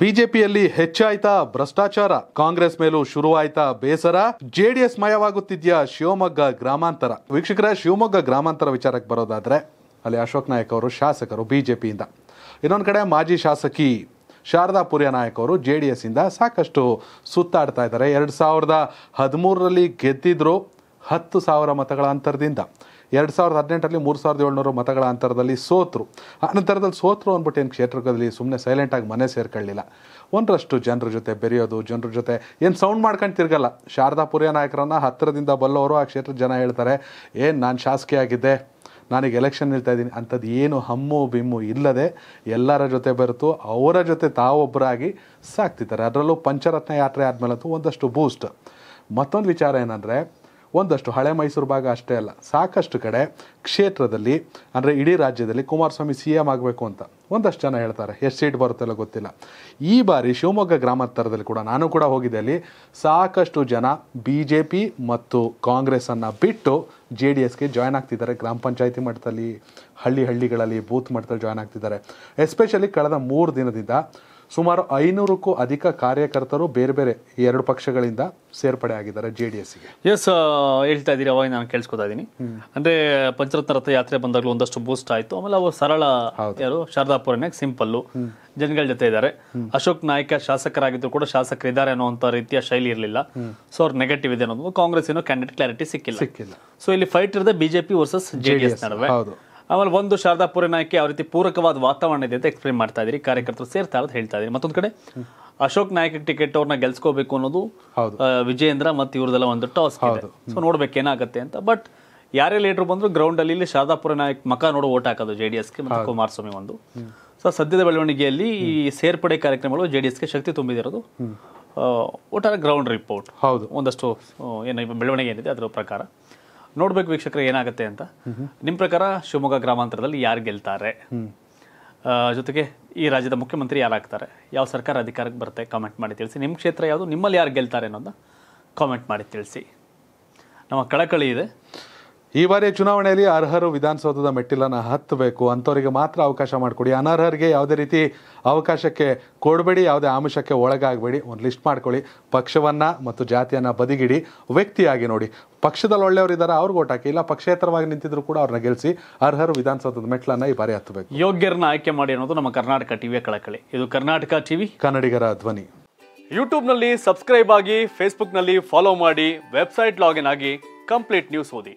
ಬಿಜೆಪಿಯಲ್ಲಿ ಹೆಚ್ಚಾಯ್ತಾ ಭ್ರಷ್ಟಾಚಾರ ಕಾಂಗ್ರೆಸ್ ಮೇಲೂ ಶುರುವಾಯ್ತಾ ಬೇಸರ ಜೆಡಿಎಸ್ ಮಯವಾಗುತ್ತಿದ್ಯಾ ಶಿವಮೊಗ್ಗ ಗ್ರಾಮಾಂತರ ವೀಕ್ಷಕರ ಶಿವಮೊಗ್ಗ ಗ್ರಾಮಾಂತರ ವಿಚಾರಕ್ಕೆ ಬರೋದಾದ್ರೆ ಅಲ್ಲಿ ಅಶೋಕ್ ನಾಯಕ್ ಅವರು ಶಾಸಕರು ಬಿಜೆಪಿಯಿಂದ ಇನ್ನೊಂದು ಕಡೆ ಮಾಜಿ ಶಾಸಕಿ ಶಾರದಾ ಪುರಿಯಾ ನಾಯಕ್ ಅವರು ಜೆ ಡಿ ಎಸ್ ಇಂದ ಸಾಕಷ್ಟು ಸುತ್ತಾಡ್ತಾ ಇದ್ದಾರೆ ಎರಡು ಸಾವಿರದ ಹದಿಮೂರರಲ್ಲಿ ಗೆದ್ದಿದ್ರು ಹತ್ತು ಸಾವಿರ ಮತಗಳ ಅಂತರದಿಂದ ಎರಡು ಸಾವಿರದ ಹದಿನೆಂಟರಲ್ಲಿ ಮೂರು ಸಾವಿರದ ಏಳ್ನೂರು ಮತಗಳ ಅಂತರದಲ್ಲಿ ಸೋತರು ಅನಂತರದಲ್ಲಿ ಸೋತರು ಅಂದ್ಬಿಟ್ಟು ಏನು ಕ್ಷೇತ್ರದಲ್ಲಿ ಸುಮ್ಮನೆ ಸೈಲೆಂಟಾಗಿ ಮನೆ ಸೇರ್ಕೊಳ್ಳಿಲ್ಲ ಒಂದರಷ್ಟು ಜನರ ಜೊತೆ ಬೆರೆಯೋದು ಜನರ ಜೊತೆ ಏನು ಸೌಂಡ್ ಮಾಡ್ಕೊಂಡು ತಿರ್ಗಲ್ಲ ಶಾರದಾಪುರಿಯ ನಾಯಕರನ್ನು ಹತ್ತಿರದಿಂದ ಬಲ್ಲವರು ಆ ಕ್ಷೇತ್ರದ ಜನ ಹೇಳ್ತಾರೆ ಏನು ನಾನು ಶಾಸಕಿ ಆಗಿದ್ದೆ ನಾನೀಗ ಎಲೆಕ್ಷನ್ ನಿಲ್ತಾ ಇದ್ದೀನಿ ಅಂಥದ್ದು ಏನು ಹಮ್ಮು ಬಿಮ್ಮು ಇಲ್ಲದೆ ಎಲ್ಲರ ಜೊತೆ ಬರೆತು ಅವರ ಜೊತೆ ತಾವೊಬ್ಬರಾಗಿ ಸಾಕ್ತಿದ್ದಾರೆ ಅದರಲ್ಲೂ ಪಂಚರತ್ನ ಯಾತ್ರೆ ಆದಮೇಲಂತೂ ಒಂದಷ್ಟು ಬೂಸ್ಟ್ ಮತ್ತೊಂದು ವಿಚಾರ ಏನಂದರೆ ಒಂದಷ್ಟು ಹಳೆ ಮೈಸೂರು ಭಾಗ ಅಷ್ಟೇ ಅಲ್ಲ ಸಾಕಷ್ಟು ಕಡೆ ಕ್ಷೇತ್ರದಲ್ಲಿ ಅಂದರೆ ಇಡೀ ರಾಜ್ಯದಲ್ಲಿ ಕುಮಾರಸ್ವಾಮಿ ಸಿ ಎಮ್ ಆಗಬೇಕು ಅಂತ ಒಂದಷ್ಟು ಜನ ಹೇಳ್ತಾರೆ ಎಷ್ಟು ಸೀಟ್ ಬರುತ್ತಲ್ಲ ಗೊತ್ತಿಲ್ಲ ಈ ಬಾರಿ ಶಿವಮೊಗ್ಗ ಗ್ರಾಮಾಂತರದಲ್ಲಿ ಕೂಡ ನಾನು ಕೂಡ ಹೋಗಿದ್ದೆ ಅಲ್ಲಿ ಸಾಕಷ್ಟು ಜನ ಬಿ ಜೆ ಪಿ ಮತ್ತು ಕಾಂಗ್ರೆಸ್ಸನ್ನು ಬಿಟ್ಟು ಜೆ ಡಿ ಎಸ್ಗೆ ಜಾಯ್ನ್ ಆಗ್ತಿದ್ದಾರೆ ಗ್ರಾಮ ಪಂಚಾಯತಿ ಮಟ್ಟದಲ್ಲಿ ಹಳ್ಳಿ ಹಳ್ಳಿಗಳಲ್ಲಿ ಬೂತ್ ಮಟ್ಟದಲ್ಲಿ ಜಾಯ್ನ್ ಆಗ್ತಿದ್ದಾರೆ ಎಸ್ಪೆಷಲಿ ಕಳೆದ ಮೂರು ದಿನದಿಂದ ಸುಮಾರು ಐನೂರಕ್ಕೂ ಅಧಿಕ ಕಾರ್ಯಕರ್ತರು ಬೇರೆ ಬೇರೆ ಎರಡು ಪಕ್ಷಗಳಿಂದ ಸೇರ್ಪಡೆ ಆಗಿದ್ದಾರೆ ಜೆ ಡಿ ಎಸ್ ಹೇಳ್ತಾ ಇದ್ದೀರಿ ಅವಾಗ ನಾನು ಕೇಳಿಸ್ಕೊತಾ ಇದ್ದೀನಿ ಅಂದ್ರೆ ಪಂಚರತ್ನ ರಥ ಯಾತ್ರೆ ಬಂದಾಗಲೂ ಒಂದಷ್ಟು ಬೂಸ್ಟ್ ಆಯ್ತು ಆಮೇಲೆ ಅವರು ಸರಳ ಯಾರು ಶಾರದಾಪುರನೇ ಸಿಂಪಲ್ಲು ಜನಗಳ ಜೊತೆ ಇದ್ದಾರೆ ಅಶೋಕ್ ನಾಯ್ಕ ಶಾಸಕರಾಗಿದ್ರು ಕೂಡ ಶಾಸಕರು ಇದ್ದಾರೆ ಅನ್ನೋಂಥ ರೀತಿಯ ಶೈಲಿ ಇರಲಿಲ್ಲ ಸೊ ಅವ್ರು ನೆಗೆಟಿವ್ ಇದೆ ಅನ್ನೋದು ಕಾಂಗ್ರೆಸ್ ಏನೋ ಕ್ಯಾಂಡಿಡೇಟ್ ಕ್ಲಾರಿಟಿ ಸಿಕ್ಕಿಲ್ಲ ಸಿಕ್ಕಿಲ್ಲ ಸೊ ಇಲ್ಲಿ ಫೈಟ್ ಇರದೆ ಬಿಜೆಪಿ ವರ್ಸಸ್ ಜೆಡಿಎಸ್ ನಡುವೆ ಆಮೇಲೆ ಒಂದು ಶಾರದಾ ನಾಯಕಿ ಯಾವ ರೀತಿ ಪೂರಕವಾದ ವಾತಾವರಣ ಇದೆ ಅಂತ ಎಕ್ಸ್ಪ್ಲೇನ್ ಮಾಡ್ತಾ ಇದ್ದೀರಿ ಕಾರ್ಯಕರ್ತರು ಸೇರ್ತಾ ಇರೋದು ಹೇಳ್ತಾ ಇದ್ದೀರಿ ಮತ್ತೊಂದು ಕಡೆ ಅಶೋಕ್ ನಾಯಕ್ ಟಿಕೆಟ್ ಅವ್ರನ್ನ ಗೆಲ್ಸ್ಕೋಬೇಕು ಅನ್ನೋದು ವಿಜಯೇಂದ್ರ ಮತ್ತು ಇವ್ರದೆಲ್ಲ ಒಂದು ಟಾಸ್ ಸೊ ನೋಡ್ಬೇಕು ಏನಾಗುತ್ತೆ ಅಂತ ಬಟ್ ಯಾರೇ ಲೀಡರ್ ಬಂದ್ರು ಗ್ರೌಂಡ್ ಅಲ್ಲಿ ಇಲ್ಲಿ ಶಾರದಾಪುರ ನಾಯಕ್ ಮಕ ನೋಡು ಓಟ್ ಹಾಕೋದು ಜೆಡಿಎಸ್ಗೆ ಮತ್ತು ಕುಮಾರಸ್ವಾಮಿ ಒಂದು ಸೊ ಸದ್ಯದ ಬೆಳವಣಿಗೆಯಲ್ಲಿ ಈ ಸೇರ್ಪಡೆ ಕಾರ್ಯಕ್ರಮಗಳು ಗೆ ಶಕ್ತಿ ತುಂಬಿದಿರೋದು ಒಟ್ಟಾರೆ ಗ್ರೌಂಡ್ ರಿಪೋರ್ಟ್ ಹೌದು ಒಂದಷ್ಟು ಏನೋ ಬೆಳವಣಿಗೆ ಏನಿದೆ ಅದರ ಪ್ರಕಾರ ನೋಡ್ಬೇಕು ವೀಕ್ಷಕರು ಏನಾಗುತ್ತೆ ಅಂತ ನಿಮ್ಮ ಪ್ರಕಾರ ಶಿವಮೊಗ್ಗ ಗ್ರಾಮಾಂತರದಲ್ಲಿ ಯಾರು ಗೆಲ್ತಾರೆ ಜೊತೆಗೆ ಈ ರಾಜ್ಯದ ಮುಖ್ಯಮಂತ್ರಿ ಯಾರಾಗ್ತಾರೆ ಯಾವ ಸರ್ಕಾರ ಅಧಿಕಾರಕ್ಕೆ ಬರುತ್ತೆ ಕಾಮೆಂಟ್ ಮಾಡಿ ತಿಳಿಸಿ ನಿಮ್ಮ ಕ್ಷೇತ್ರ ಯಾವುದು ನಿಮ್ಮಲ್ಲಿ ಯಾರು ಗೆಲ್ತಾರೆ ಅನ್ನೋದನ್ನ ಕಾಮೆಂಟ್ ಮಾಡಿ ತಿಳಿಸಿ ನಮ್ಮ ಕಳಕಳಿ ಇದೆ ಈ ಬಾರಿಯ ಚುನಾವಣೆಯಲ್ಲಿ ಅರ್ಹರು ವಿಧಾನಸೌಧದ ಮೆಟ್ಟಿಲನ್ನು ಹತ್ತಬೇಕು ಅಂಥವರಿಗೆ ಮಾತ್ರ ಅವಕಾಶ ಮಾಡಿಕೊಡಿ ಅನರ್ಹರಿಗೆ ಯಾವುದೇ ರೀತಿ ಅವಕಾಶಕ್ಕೆ ಕೊಡಬೇಡಿ ಯಾವುದೇ ಆಮಿಷಕ್ಕೆ ಒಳಗಾಗಬೇಡಿ ಒಂದು ಲಿಸ್ಟ್ ಮಾಡ್ಕೊಳ್ಳಿ ಪಕ್ಷವನ್ನು ಮತ್ತು ಜಾತಿಯನ್ನು ಬದಿಗಿಡಿ ವ್ಯಕ್ತಿಯಾಗಿ ನೋಡಿ ಪಕ್ಷದಲ್ಲಿ ಒಳ್ಳೆಯವರಿದ್ದಾರೆ ಅವ್ರಿಗೆ ಓಟ್ ಹಾಕಿ ಇಲ್ಲ ಪಕ್ಷೇತರವಾಗಿ ನಿಂತಿದ್ರು ಕೂಡ ಅವ್ರನ್ನ ಗೆಲ್ಲಿಸಿ ಅರ್ಹರು ವಿಧಾನಸೌಧದ ಮೆಟ್ಟಿಲನ್ನ ಈ ಬಾರಿ ಹತ್ತಬೇಕು ಯೋಗ್ಯರನ್ನ ಆಯ್ಕೆ ಮಾಡಿ ಅನ್ನೋದು ನಮ್ಮ ಕರ್ನಾಟಕ ಟಿವಿಯ ಕಳಕಳಿ ಇದು ಕರ್ನಾಟಕ ಟಿವಿ ಕನ್ನಡಿಗರ ಧ್ವನಿ ಯೂಟ್ಯೂಬ್ನಲ್ಲಿ ಸಬ್ಸ್ಕ್ರೈಬ್ ಆಗಿ ಫೇಸ್ಬುಕ್ನಲ್ಲಿ ಫಾಲೋ ಮಾಡಿ ವೆಬ್ಸೈಟ್ ಲಾಗಿನ್ ಆಗಿ ಕಂಪ್ಲೀಟ್ ನ್ಯೂಸ್ ಓದಿ